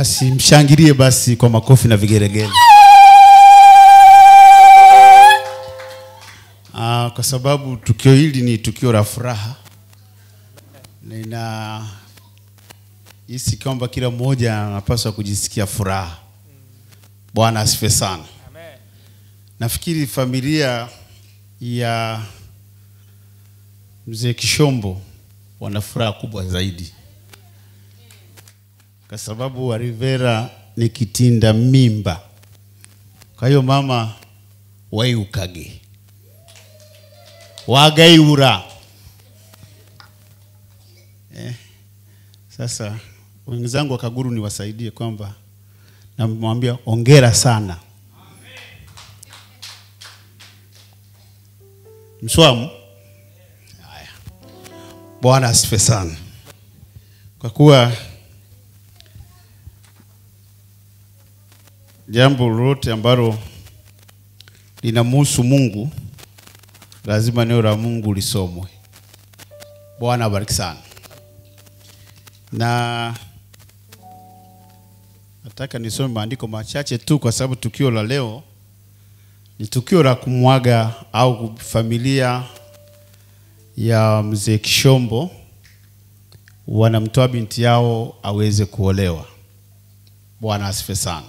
Basi mshangilie basi kwa makofi na vigeregele. ah, kwa sababu tukio hili ni tukio la furaha. hisi kwamba kila mmoja anapaswa kujisikia furaha. Bwana asifiwe sana. Nafikiri familia ya mzee Kishombo wana furaha kubwa zaidi kwa sababu wa Rivera ni kitinda mimba. Kwa hiyo mama waiukage wagaiura eh. Sasa wenzangu wakaguru niwasaidie kwamba namwambia ongera sana Mswamu. Haya, Bwana asifiwe sana kwa kuwa jambo lolote ambalo linamhusu Mungu lazima neno la Mungu lisomwe. Bwana abariki sana. Na nataka nisome maandiko machache tu, kwa sababu tukio la leo ni tukio la kumwaga au familia ya mzee Kishombo wanamtoa binti yao aweze kuolewa. Bwana asife sana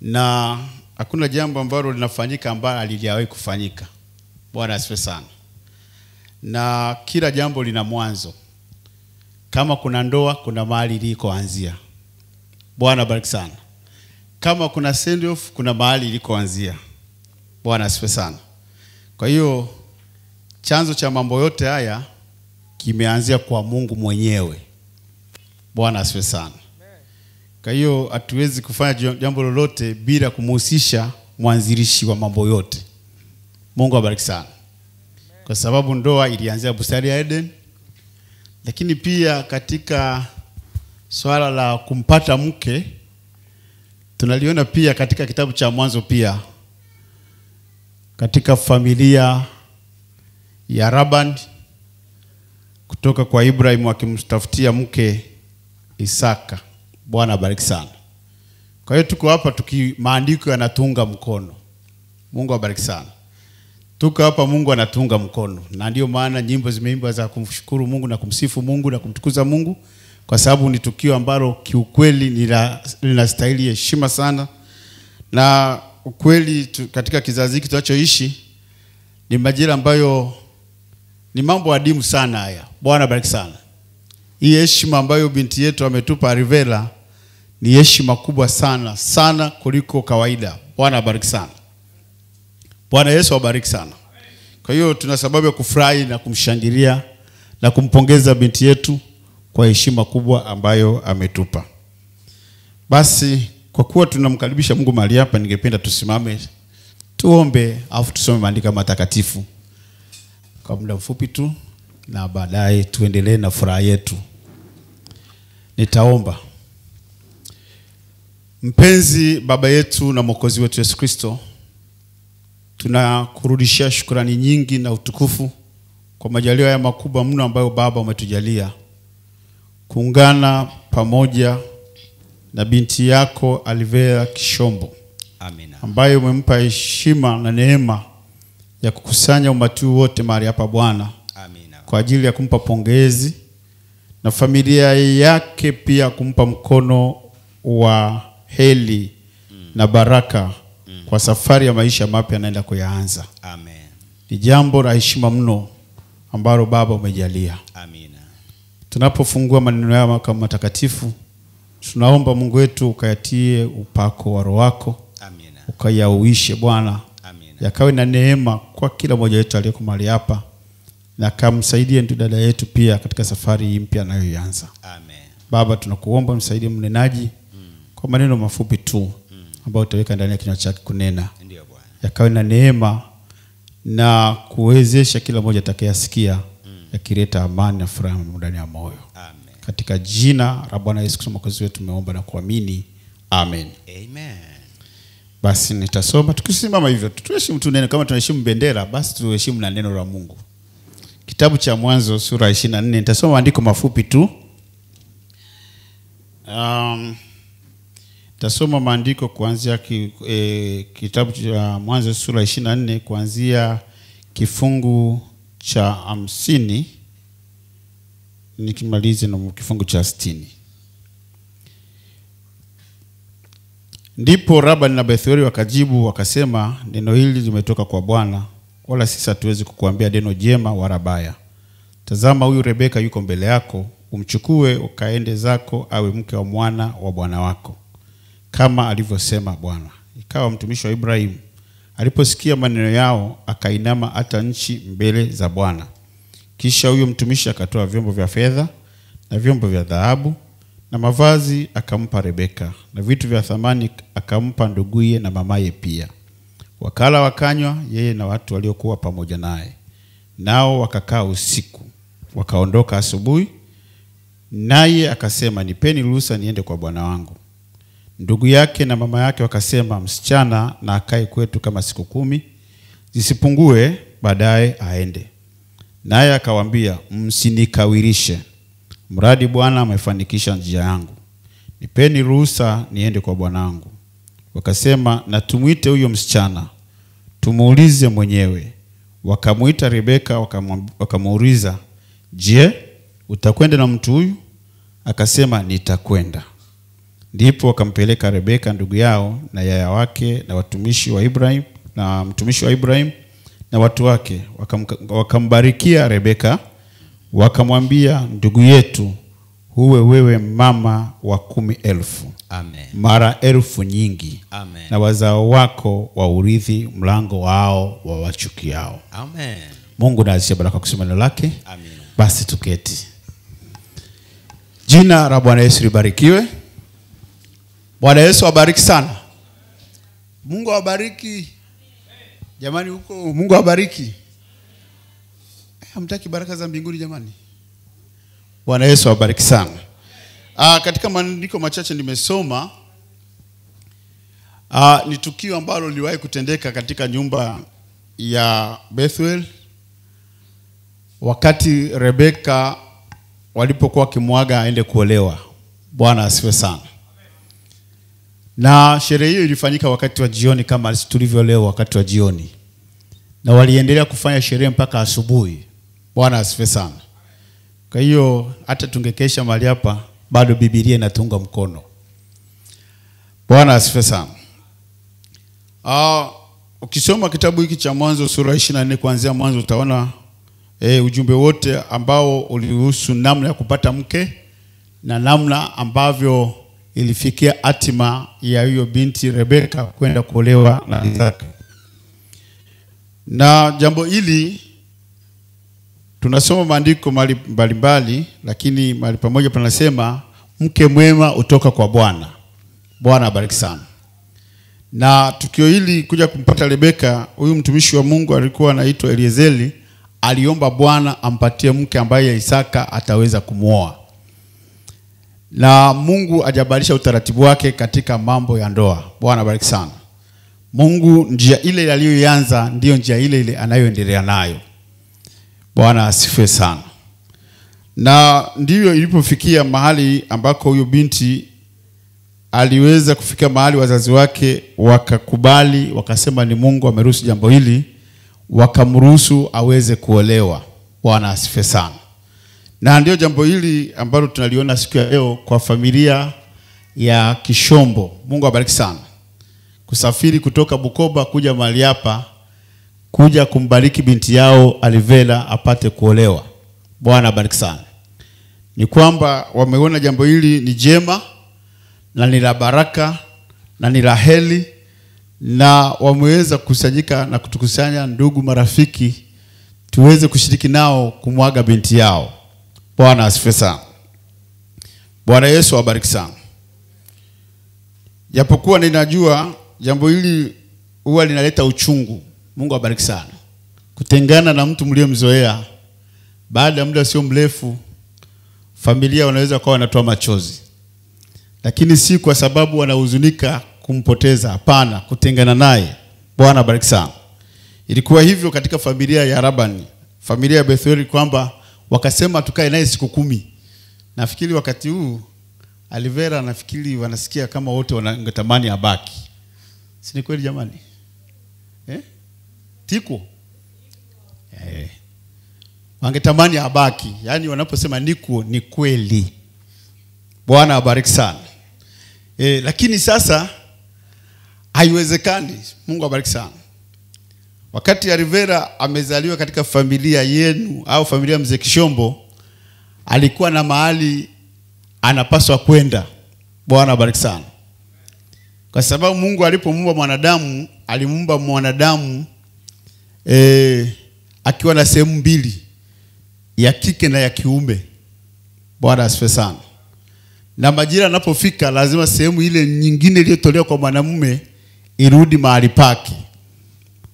na hakuna jambo ambalo linafanyika ambalo alijawahi kufanyika. Bwana asifiwe sana. Na kila jambo lina mwanzo. Kama kuna ndoa, kuna mahali ilikoanzia. Bwana bariki sana. Kama kuna send off, kuna mahali ilikoanzia. Bwana asifiwe sana. Kwa hiyo chanzo cha mambo yote haya kimeanzia kwa Mungu mwenyewe. Bwana asifiwe sana. Kwa hiyo hatuwezi kufanya jambo lolote bila kumhusisha mwanzilishi wa mambo yote. Mungu abariki sana, kwa sababu ndoa ilianzia bustani ya Eden, lakini pia katika swala la kumpata mke tunaliona pia katika kitabu cha Mwanzo, pia katika familia ya Laban kutoka kwa Ibrahimu akimtafutia mke Isaka Bwana abariki sana. Kwa hiyo tuko hapa tuki, maandiko yanatunga mkono. Mungu abariki sana. Tuko hapa, Mungu anatunga mkono, na ndio maana nyimbo zimeimbwa za kumshukuru Mungu na kumsifu Mungu na kumtukuza Mungu, kwa sababu ni tukio ambalo kiukweli linastahili heshima sana, na ukweli tu, katika kizazi hiki tunachoishi ni majira ambayo ni mambo adimu sana haya. Bwana bariki sana hii heshima ambayo binti yetu ametupa Rivera, ni heshima kubwa sana sana kuliko kawaida. Bwana abariki sana. Bwana Yesu abariki sana. Kwa hiyo tuna sababu ya kufurahi na kumshangilia na kumpongeza binti yetu kwa heshima kubwa ambayo ametupa. Basi kwa kuwa tunamkaribisha Mungu mahali hapa, ningependa tusimame tuombe, afu tusome maandiko matakatifu kwa muda mfupi tu, na baadaye tuendelee na furaha yetu. Nitaomba. Mpenzi Baba yetu na Mwokozi wetu Yesu Kristo, tunakurudishia shukrani nyingi na utukufu kwa majaliwa haya makubwa mno ambayo Baba umetujalia kuungana pamoja na binti yako Alivera Kishombo Amina, ambaye umempa heshima na neema ya kukusanya umati wote mahali hapa Bwana, Amina, kwa ajili ya kumpa pongezi na familia yake, pia kumpa mkono wa heli mm. na baraka mm. kwa safari ya maisha mapya anaenda kuyaanza. Amen. Ni jambo la heshima mno ambalo Baba umejalia. Amina. Tunapofungua maneno yao kama matakatifu, tunaomba Mungu wetu ukayatie upako wa Roho wako, ukayauishe Bwana, yakawe na neema kwa kila mmoja wetu aliyeko mahali hapa, na kamsaidie ndugu dada yetu pia katika safari hii mpya anayoianza. Amen. Baba, tunakuomba msaidie mnenaji mm kwa maneno mafupi tu hmm. ambayo utaweka ndani ya kinywa chake kunena yakawe na neema na kuwezesha kila mmoja atakayasikia mm. yakileta amani na furaha ndani ya moyo Amen. katika jina la bwana yesu kristo mwokozi wetu tumeomba na kuamini Amen. Amen. basi nitasoma tukisimama hivyo tuheshimu tu neno kama tunaheshimu bendera basi tuheshimu na neno la mungu kitabu cha mwanzo sura 24 nitasoma maandiko mafupi tu um, Tasoma maandiko kuanzia ki, e, kitabu cha Mwanzo sura 24 kuanzia kifungu cha hamsini nikimalize na kifungu cha sitini. Ndipo Labani na Bethueli wakajibu wakasema, neno hili limetoka kwa Bwana, wala sisi hatuwezi kukuambia neno jema wala baya. Tazama, huyu Rebeka yuko mbele yako, umchukue ukaende zako, awe mke wa mwana wa bwana wako kama alivyosema Bwana. Ikawa mtumishi wa Ibrahimu aliposikia maneno yao, akainama hata nchi mbele za Bwana. Kisha huyo mtumishi akatoa vyombo vya fedha na vyombo vya dhahabu na mavazi akampa Rebeka, na vitu vya thamani akampa nduguye na mamaye pia. Wakala wakanywa, yeye na watu waliokuwa pamoja naye, nao wakakaa usiku. Wakaondoka asubuhi, naye akasema, nipeni ruhusa niende kwa bwana wangu. Ndugu yake na mama yake wakasema, msichana na akae kwetu kama siku kumi zisipungue, baadaye aende. Naye akawaambia, msinikawirishe, mradi Bwana amefanikisha njia yangu, nipeni ruhusa niende kwa bwanangu. Wakasema, na tumwite huyo msichana tumuulize mwenyewe. Wakamwita Rebeka wakamuuliza, je, utakwenda na mtu huyu? Akasema, nitakwenda. Ndipo wakampeleka Rebeka ndugu yao na yaya wake na watumishi wa Ibrahim na mtumishi wa Ibrahim na watu wake, wakambarikia waka Rebeka, wakamwambia ndugu yetu, huwe wewe mama wa kumi elfu Amen. mara elfu nyingi Amen. na wazao wako waurithi mlango wao wa wachukiao Amen. Mungu naazishe baraka kusema neno lake Amen. Basi tuketi. Jina la Bwana Yesu libarikiwe. Bwana Yesu awabariki sana. Mungu awabariki jamani, huko Mungu awabariki. Eh, hamtaki baraka za mbinguni jamani? Bwana Yesu awabariki sana. Aa, ah, katika maandiko machache nimesoma ah, ni tukio ambalo liliwahi kutendeka katika nyumba ya Bethuel wakati Rebeka walipokuwa wakimwaga aende kuolewa. Bwana asifiwe sana na sherehe hiyo ilifanyika wakati wa jioni kama tulivyo leo wakati wa jioni, na waliendelea kufanya sherehe mpaka asubuhi. Bwana asifiwe sana. Kwa hiyo hata tungekesha mahali hapa, bado Biblia inatunga mkono. Bwana asifiwe sana. Uh, ukisoma kitabu hiki cha Mwanzo sura 24 kuanzia mwanzo utaona eh, ujumbe wote ambao ulihusu namna ya kupata mke na namna ambavyo ilifikia hatima ya hiyo binti Rebeka kwenda kuolewa na mm. Isaka. Na jambo hili tunasoma maandiko mbalimbali, lakini mali pamoja panasema mke mwema hutoka kwa Bwana. Bwana abariki sana. Na tukio hili kuja kumpata Rebeka, huyu mtumishi wa Mungu alikuwa anaitwa Eliezeli, aliomba Bwana ampatie mke ambaye Isaka ataweza kumwoa na Mungu ajabadilisha utaratibu wake katika mambo ya ndoa. Bwana bariki sana. Mungu njia ile aliyoianza ndiyo njia ile ile anayoendelea nayo. Bwana asifiwe sana. Na ndivyo ilipofikia mahali ambako huyo binti aliweza kufika mahali wazazi wake wakakubali, wakasema ni Mungu ameruhusu jambo hili, wakamruhusu aweze kuolewa. Bwana asifiwe sana na ndio jambo hili ambalo tunaliona siku ya leo kwa familia ya Kishombo. Mungu abariki sana kusafiri kutoka Bukoba kuja mahali hapa kuja kumbariki binti yao Alivela apate kuolewa. Bwana abariki sana. Ni kwamba wameona jambo hili ni jema na ni la baraka na ni la heli na wameweza kukusanyika na kutukusanya ndugu marafiki, tuweze kushiriki nao kumwaga binti yao. Bwana asifiwe sana. Bwana Yesu abariki sana. Japokuwa ninajua jambo hili huwa linaleta uchungu. Mungu abariki sana. Kutengana na mtu mliyemzoea, baada ya muda sio mrefu, familia wanaweza kuwa wanatoa machozi, lakini si kwa sababu wanahuzunika kumpoteza. Hapana, kutengana naye. Bwana abariki sana. Ilikuwa hivyo katika familia ya rabani familia ya betheli kwamba wakasema tukae naye siku kumi. Nafikiri wakati huu Alivera, nafikiri wanasikia kama wote wanatamani abaki, si ni kweli jamani eh? Tiko eh. Wangetamani abaki, yaani wanaposema niko ni kweli. Bwana abariki sana eh, lakini sasa haiwezekani. Mungu abariki sana Wakati rivera amezaliwa katika familia yenu au familia ya mzee Kishombo, alikuwa na mahali anapaswa kwenda. Bwana bariki sana, kwa sababu Mungu alipomuumba mwanadamu alimuumba mwanadamu e, akiwa na sehemu mbili, ya kike na ya kiume. Bwana asifiwe sana. Na majira anapofika, lazima sehemu ile nyingine iliyotolewa kwa mwanamume irudi mahali pake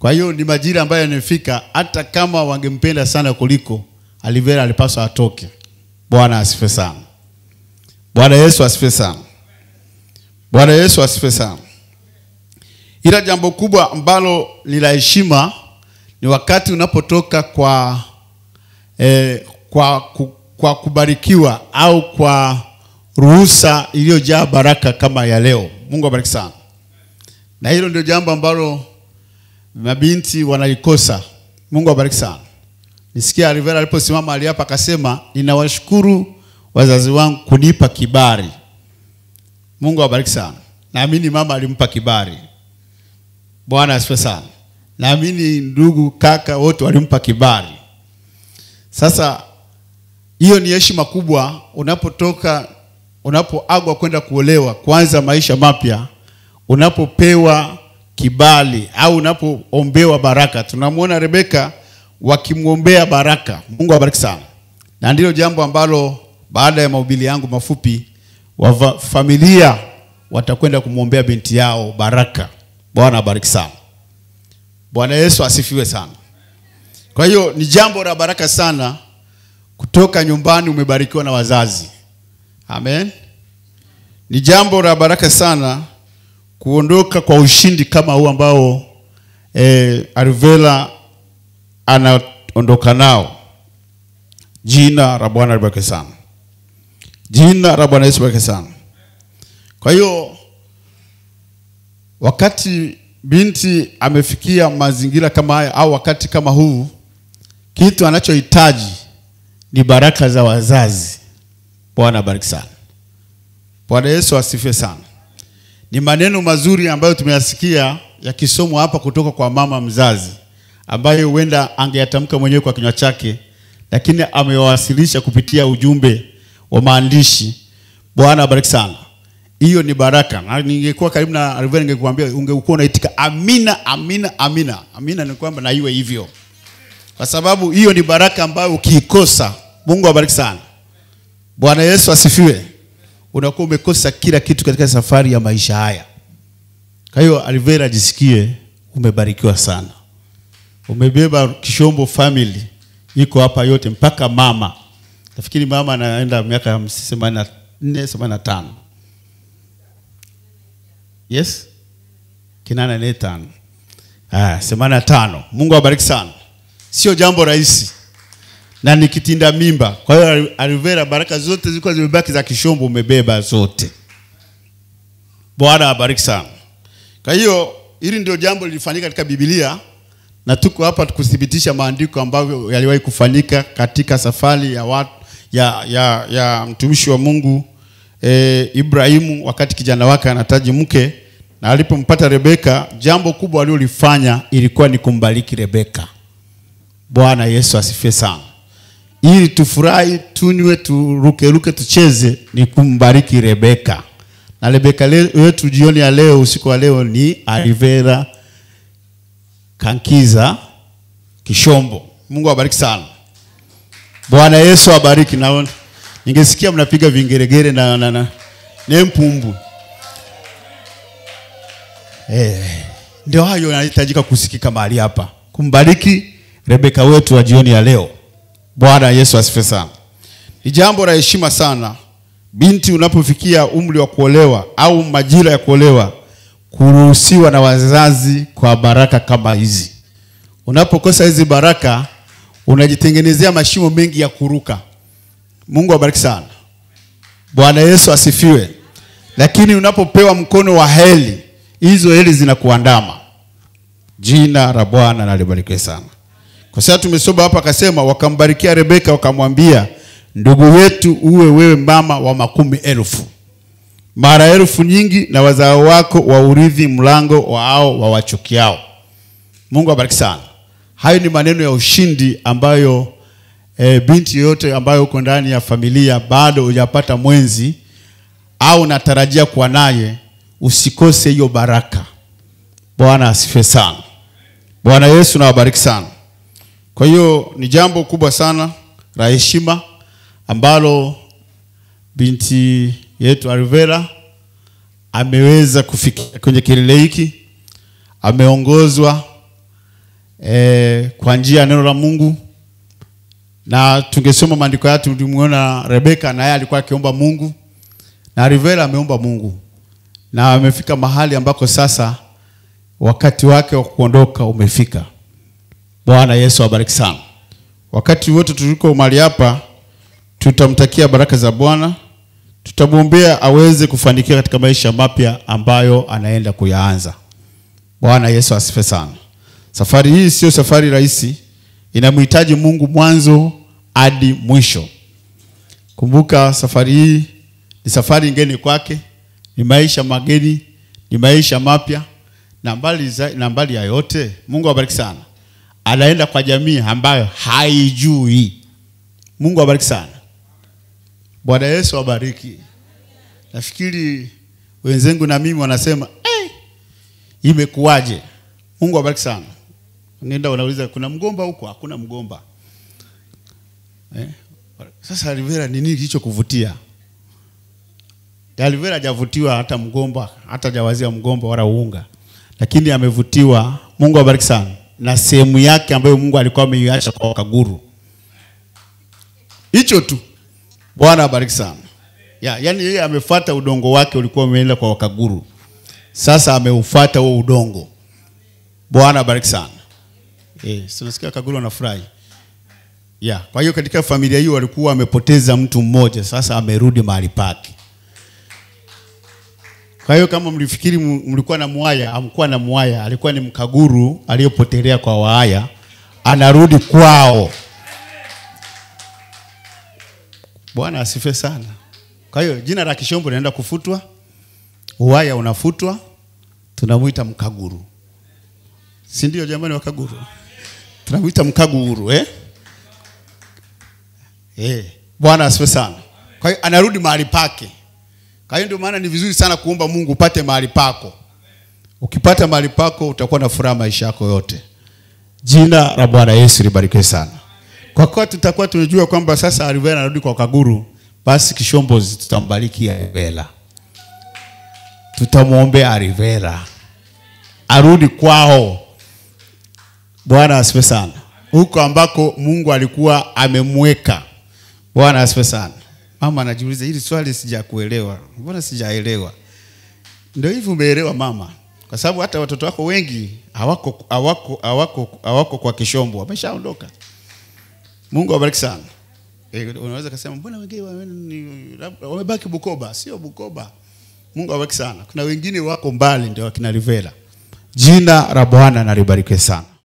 kwa hiyo ni majira ambayo yanafika, hata kama wangempenda sana kuliko Alivera, alipaswa atoke. Bwana asifiwe sana. Bwana Yesu asifiwe sana. Bwana Yesu asifiwe sana. Ila jambo kubwa ambalo ni la heshima ni wakati unapotoka kwa, eh, kwa, ku, kwa kubarikiwa au kwa ruhusa iliyojaa baraka kama ya leo. Mungu abariki sana, na hilo ndio jambo ambalo mabinti wanaikosa. Mungu wabariki sana. Nisikia Rivera aliposimama mahali hapa akasema, ninawashukuru wazazi wangu kunipa kibali. Mungu abariki sana. Naamini mama alimpa kibali. Bwana asifiwe sana. Naamini ndugu, kaka wote walimpa kibali. Sasa hiyo ni heshima kubwa unapotoka, unapoagwa kwenda kuolewa, kwanza maisha mapya, unapopewa kibali au unapoombewa baraka. Tunamwona Rebeka wakimwombea baraka. Mungu awabariki sana, na ndilo jambo ambalo baada ya mahubiri yangu mafupi wa familia watakwenda kumwombea binti yao baraka. Bwana awabariki sana. Bwana Yesu asifiwe sana. Kwa hiyo ni jambo la baraka sana kutoka nyumbani, umebarikiwa na wazazi. Amen. Ni jambo la baraka sana kuondoka kwa ushindi kama huu ambao eh, Arvela anaondoka nao. Jina la Bwana libarikiwe sana. Jina la Bwana Yesu libarikiwe sana. Kwa hiyo wakati binti amefikia mazingira kama haya au wakati kama huu, kitu anachohitaji ni baraka za wazazi. Bwana bariki sana. Bwana Yesu asifiwe sana. Ni maneno mazuri ambayo tumeyasikia yakisomwa hapa kutoka kwa mama mzazi ambaye huenda angeyatamka mwenyewe kwa kinywa chake, lakini amewasilisha kupitia ujumbe wa maandishi. Bwana abariki sana. Hiyo ni baraka, na ningekuwa karibu na Alvera ningekuambia ungekuwa unaitika amina, amina, amina. Amina ni kwamba na iwe hivyo, kwa sababu hiyo ni baraka ambayo ukiikosa, Mungu abariki sana. Bwana Yesu asifiwe unakuwa umekosa kila kitu katika safari ya maisha haya. Kwa hiyo Alvera, jisikie umebarikiwa sana, umebeba Kishombo family iko hapa yote, mpaka mama, nafikiri mama anaenda miaka 84 85 yes, kinana ne ah, tano ah, 85. Mungu awabariki sana, sio jambo rahisi na nikitinda mimba. Kwa hiyo Alivera, baraka zote zilikuwa zimebaki za kishombo, umebeba zote. Bwana abariki sana. Kwa hiyo hili ndio jambo lilifanyika katika Biblia na tuko hapa tukuthibitisha maandiko ambayo yaliwahi kufanyika katika safari ya, watu, ya, ya, ya mtumishi wa Mungu e, Ibrahimu wakati kijana wake anataji mke na alipompata Rebeka, jambo kubwa alilolifanya ilikuwa ni kumbariki Rebeka. Bwana Yesu asifiwe sana ili tufurahi, tunywe, turukeruke, tucheze ni kumbariki Rebeka. Na Rebeka wetu jioni ya leo, usiku wa leo ni Alivera Kankiza Kishombo. Mungu abariki sana. Bwana Yesu abariki Naona ningesikia mnapiga vingeregere na, na, na. nempumbu eh, ndio hayo yanahitajika kusikika mahali hapa, kumbariki Rebeka wetu wa jioni ya leo. Bwana Yesu asifiwe sana. Ni jambo la heshima sana binti unapofikia umri wa kuolewa au majira ya kuolewa kuruhusiwa na wazazi kwa baraka kama hizi. Unapokosa hizi baraka unajitengenezea mashimo mengi ya kuruka. Mungu abariki sana. Bwana Yesu asifiwe. Lakini unapopewa mkono wa heli, hizo heli zinakuandama. Jina la Bwana nalibarikiwe sana. Kwa sababu tumesoma hapa, akasema wakambarikia Rebeka, wakamwambia ndugu yetu, uwe wewe mama wa makumi elfu mara elfu nyingi, na wazao wako waurithi mlango wao wa wawachukiao. Mungu abariki sana. Hayo ni maneno ya ushindi ambayo e, binti yoyote ambayo uko ndani ya familia bado hujapata mwenzi au natarajia kuwa naye, usikose hiyo baraka. Bwana asifiwe sana. Bwana Yesu nawabariki sana. Kwa hiyo ni jambo kubwa sana la heshima ambalo binti yetu Alvera ameweza kufikia kwenye kilele hiki, ameongozwa eh, kwa njia ya neno la Mungu, na tungesoma maandiko yetu, tulimuona Rebeka naye alikuwa akiomba Mungu na arivera ameomba Mungu na amefika mahali ambako sasa wakati wake wa kuondoka umefika. Bwana Yesu awabariki sana. Wakati wote tuliko mahali hapa, tutamtakia baraka za Bwana, tutamwombea aweze kufanikiwa katika maisha mapya ambayo anaenda kuyaanza. Bwana Yesu asifiwe sana. Safari hii sio safari rahisi, inamhitaji Mungu mwanzo hadi mwisho. Kumbuka safari hii ni safari ngeni kwake, ni maisha mageni, ni maisha mapya na mbali, na mbali ya yote. Mungu awabariki sana anaenda kwa jamii ambayo haijui. Mungu abariki sana. Bwana Yesu abariki. Nafikiri wenzangu na mimi wanasema eh, imekuwaje? Mungu abariki sana. Unaenda unauliza kuna mgomba huko? Hakuna mgomba eh? Sasa Rivera, ni nini kilichokuvutia? Rivera hajavutiwa hata mgomba, hata jawazia mgomba wala uunga, lakini amevutiwa. Mungu abariki sana na sehemu yake ambayo Mungu alikuwa ameiacha kwa kaguru. Hicho tu. Bwana abariki sana. Ya, yani yeye amefuata udongo wake ulikuwa umeenda kwa wakaguru. Sasa ameufuata huo udongo. Bwana abariki sana. Eh, tunasikia kaguru anafurahi. Ya, kwa hiyo katika familia hiyo walikuwa wamepoteza mtu mmoja, sasa amerudi mahali pake. Kwa hiyo kama mlifikiri mlikuwa na mwaya, amkuwa na mwaya, alikuwa ni mkaguru aliyopotelea kwa Waaya, anarudi kwao. Bwana asife sana. Kwa hiyo jina la Kishombo linaenda kufutwa, Uwaya unafutwa, tunamwita Mkaguru, si ndio? Jamani Wakaguru, tunamwita Mkaguru eh? Eh, Bwana asifiwe sana. Kwa hiyo anarudi mahali pake. Kwa hiyo ndio maana ni vizuri sana kuomba Mungu upate mahali pako. Ukipata mahali pako utakuwa na furaha maisha yako yote. Jina la Bwana Yesu libarikiwe sana. Kwa kuwa tutakuwa tumejua kwamba sasa Alivela anarudi kwa Kaguru, basi Kishombozi tutambariki Alivela, tutamwombea Alivela arudi kwao. Bwana asifiwe sana, huko ambako Mungu alikuwa amemweka. Bwana asifiwe sana. Mama anajiuliza hili swali sijakuelewa, mbona sijaelewa? Ndio hivi umeelewa mama, kwa sababu hata watoto wako wengi hawako hawako hawako hawako kwa kishombo, wameshaondoka. Mungu awabariki sana. E, unaweza kusema mbona wengine wamebaki Bukoba? Sio Bukoba. Mungu awabariki sana. Kuna wengine wako mbali, ndio akina Rivera. Jina la Bwana na sana.